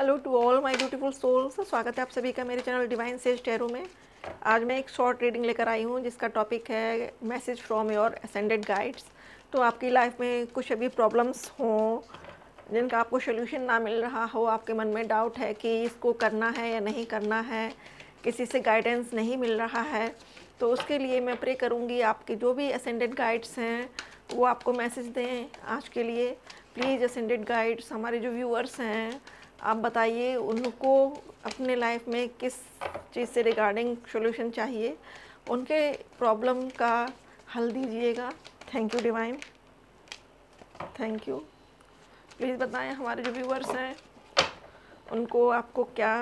hello to all my beautiful souls स्वागत है आप सभी का मेरे चैनल डिवाइन सेज टेरो में आज मैं एक शॉर्ट रीडिंग लेकर आई हूँ जिसका टॉपिक है message from your ascended guides तो आपकी लाइफ में कुछ अभी प्रॉब्लम्स हों जिनका आपको सोल्यूशन ना मिल रहा हो आपके मन में डाउट है कि इसको करना है या नहीं करना है किसी से गाइडेंस नहीं मिल रहा है तो उसके लिए मैं प्रे करूँगी आपके जो भी असेंडेड गाइड्स हैं वो आपको मैसेज दें आज के लिए प्लीज़ असेंडेड गाइड्स हमारे जो व्यूअर्स हैं आप बताइए उनको अपने लाइफ में किस चीज़ से रिगार्डिंग सोल्यूशन चाहिए उनके प्रॉब्लम का हल दीजिएगा thank you divine thank you please बताएं हमारे जो व्यूवर्स हैं उनको आपको क्या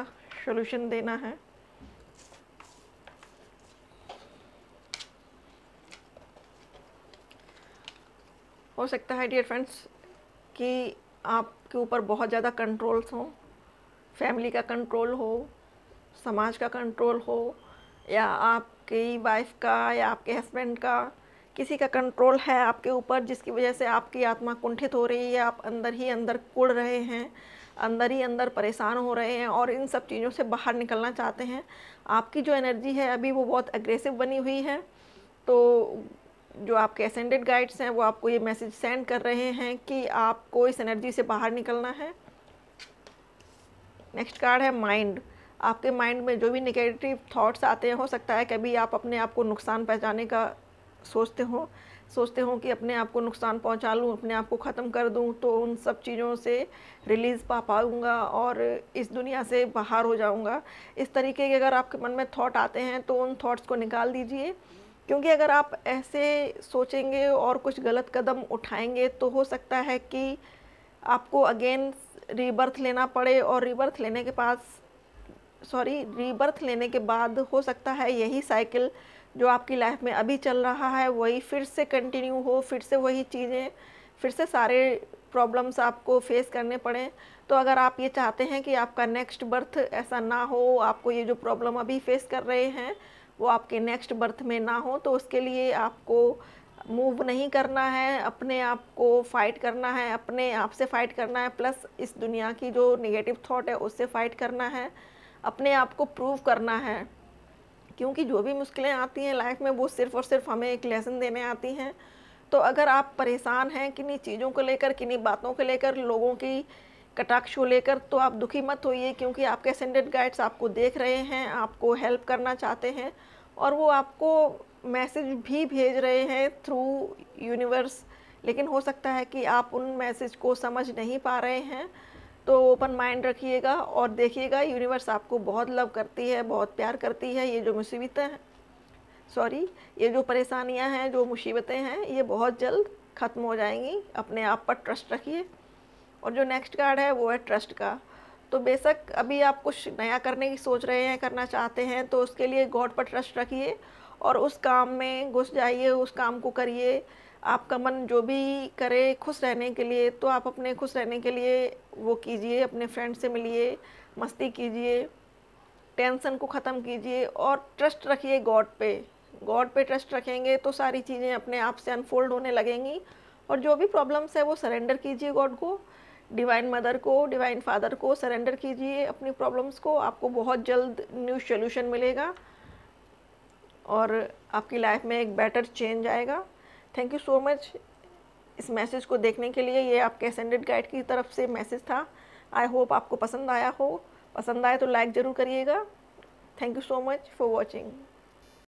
सोल्यूशन देना है हो सकता है डियर फ्रेंड्स कि आपके ऊपर बहुत ज़्यादा कंट्रोल्स हों फैमिली का कंट्रोल हो समाज का कंट्रोल हो या आपकी वाइफ का या आपके हस्बैंड का किसी का कंट्रोल है आपके ऊपर जिसकी वजह से आपकी आत्मा कुंठित हो रही है आप अंदर ही अंदर कुड़ रहे हैं अंदर ही अंदर परेशान हो रहे हैं और इन सब चीज़ों से बाहर निकलना चाहते हैं आपकी जो एनर्जी है अभी वो बहुत अग्रेसिव बनी हुई है तो जो आपके असेंडेड गाइड्स हैं वो आपको ये मैसेज सेंड कर रहे हैं कि आपको इस एनर्जी से बाहर निकलना है नेक्स्ट कार्ड है माइंड आपके माइंड में जो भी निगेटिव थॉट्स आते हैं हो सकता है कभी आप अपने आप को नुकसान पहुँचाने का सोचते हो सोचते हो कि अपने आप को नुकसान पहुंचा लूँ अपने आप को ख़त्म कर दूँ तो उन सब चीज़ों से रिलीज़ पा पाऊँगा और इस दुनिया से बाहर हो जाऊँगा इस तरीके के अगर आपके मन में थॉट आते हैं तो उन थॉट्स को निकाल दीजिए क्योंकि अगर आप ऐसे सोचेंगे और कुछ गलत कदम उठाएंगे तो हो सकता है कि आपको अगेन रीबर्थ लेना पड़े और रीबर्थ लेने के पास सॉरी रीबर्थ लेने के बाद हो सकता है यही साइकिल जो आपकी लाइफ में अभी चल रहा है वही फिर से कंटिन्यू हो फिर से वही चीज़ें फिर से सारे प्रॉब्लम्स आपको फेस करने पड़े तो अगर आप ये चाहते हैं कि आपका नेक्स्ट बर्थ ऐसा ना हो आपको ये जो प्रॉब्लम अभी फेस कर रहे हैं वो आपके नेक्स्ट बर्थ में ना हो तो उसके लिए आपको मूव नहीं करना है अपने आप को फाइट करना है अपने आप से फाइट करना है प्लस इस दुनिया की जो नेगेटिव थॉट है उससे फाइट करना है अपने आप को प्रूव करना है क्योंकि जो भी मुश्किलें आती हैं लाइफ में वो सिर्फ़ और सिर्फ हमें एक लेसन देने आती हैं तो अगर आप परेशान हैं किन्हीं चीज़ों को लेकर किन्हीं बातों को लेकर लोगों की कटाक्ष को लेकर तो आप दुखी मत होइए क्योंकि आपके असेंडेंट गाइड्स आपको देख रहे हैं आपको हेल्प करना चाहते हैं और वो आपको मैसेज भी भेज रहे हैं थ्रू यूनिवर्स लेकिन हो सकता है कि आप उन मैसेज को समझ नहीं पा रहे हैं तो ओपन माइंड रखिएगा और देखिएगा यूनिवर्स आपको बहुत लव करती है बहुत प्यार करती है ये जो मुसीबतें हैं सॉरी ये जो परेशानियां हैं जो मुसीबतें हैं ये बहुत जल्द ख़त्म हो जाएंगी अपने आप पर ट्रस्ट रखिए और जो नेक्स्ट कार्ड है वो है ट्रस्ट का तो बेशक अभी आप कुछ नया करने की सोच रहे हैं करना चाहते हैं तो उसके लिए गॉड पर ट्रस्ट रखिए और उस काम में घुस जाइए उस काम को करिए आपका मन जो भी करे खुश रहने के लिए तो आप अपने खुश रहने के लिए वो कीजिए अपने फ्रेंड से मिलिए मस्ती कीजिए टेंशन को ख़त्म कीजिए और ट्रस्ट रखिए गॉड पे गॉड पे ट्रस्ट रखेंगे तो सारी चीज़ें अपने आप से अनफोल्ड होने लगेंगी और जो भी प्रॉब्लम्स है वो सरेंडर कीजिए गॉड को डिवाइन मदर को डिवाइन फादर को सरेंडर कीजिए अपनी प्रॉब्लम्स को आपको बहुत जल्द न्यू सोल्यूशन मिलेगा और आपकी लाइफ में एक बेटर चेंज आएगा थैंक यू सो मच इस मैसेज को देखने के लिए ये आपके असेंडेड गाइड की तरफ से मैसेज था आई होप आपको पसंद आया हो पसंद आए तो लाइक ज़रूर करिएगा thank you so much for watching